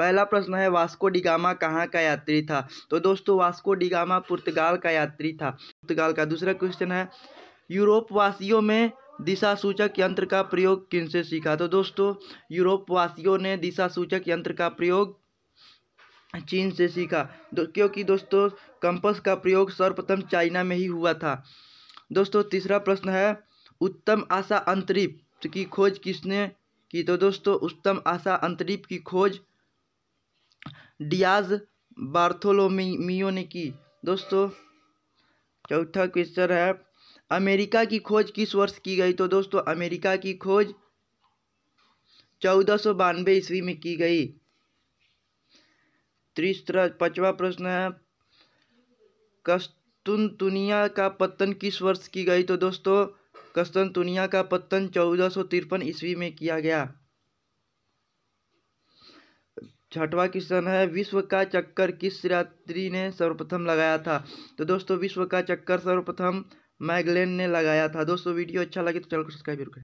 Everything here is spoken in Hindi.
पहला प्रश्न है वास्को डिगामा कहाँ का यात्री था तो दोस्तों वास्को डिगामा पुर्तगाल का यात्री था पुर्तगाल का दूसरा क्वेश्चन है यूरोप वासियों में दिशा सूचक यंत्र का प्रयोग किन से सीखा तो दोस्तों यूरोप वासियों ने दिशा सूचक यंत्र का प्रयोग चीन से सीखा दो, क्योंकि दोस्तों कंपस का प्रयोग सर्वप्रथम चाइना में ही हुआ था दोस्तों तीसरा प्रश्न है उत्तम आशा अंतरिप की खोज किसने की तो दोस्तों उत्तम आशा अंतरिप की खोज डियाज बार्थोलोमियो ने की दोस्तों चौथा क्वेश्चन है अमेरिका की खोज किस वर्ष की गई तो दोस्तों अमेरिका की खोज चौदह सौ बानवे ईस्वी में की गई तीसरा पांचवा प्रश्न है कस्तुनतुनिया का पतन किस वर्ष की गई तो दोस्तों कस्तनतुनिया का पतन चौदह सौ तिरपन ईस्वी में किया गया छठवा क्वेश्चन है विश्व का चक्कर किस यात्री ने सर्वप्रथम लगाया था तो दोस्तों विश्व का चक्कर सर्वप्रथम मैगलेन ने लगाया था दोस्तों वीडियो अच्छा लगे तो चैनल को सब्सक्राइब करें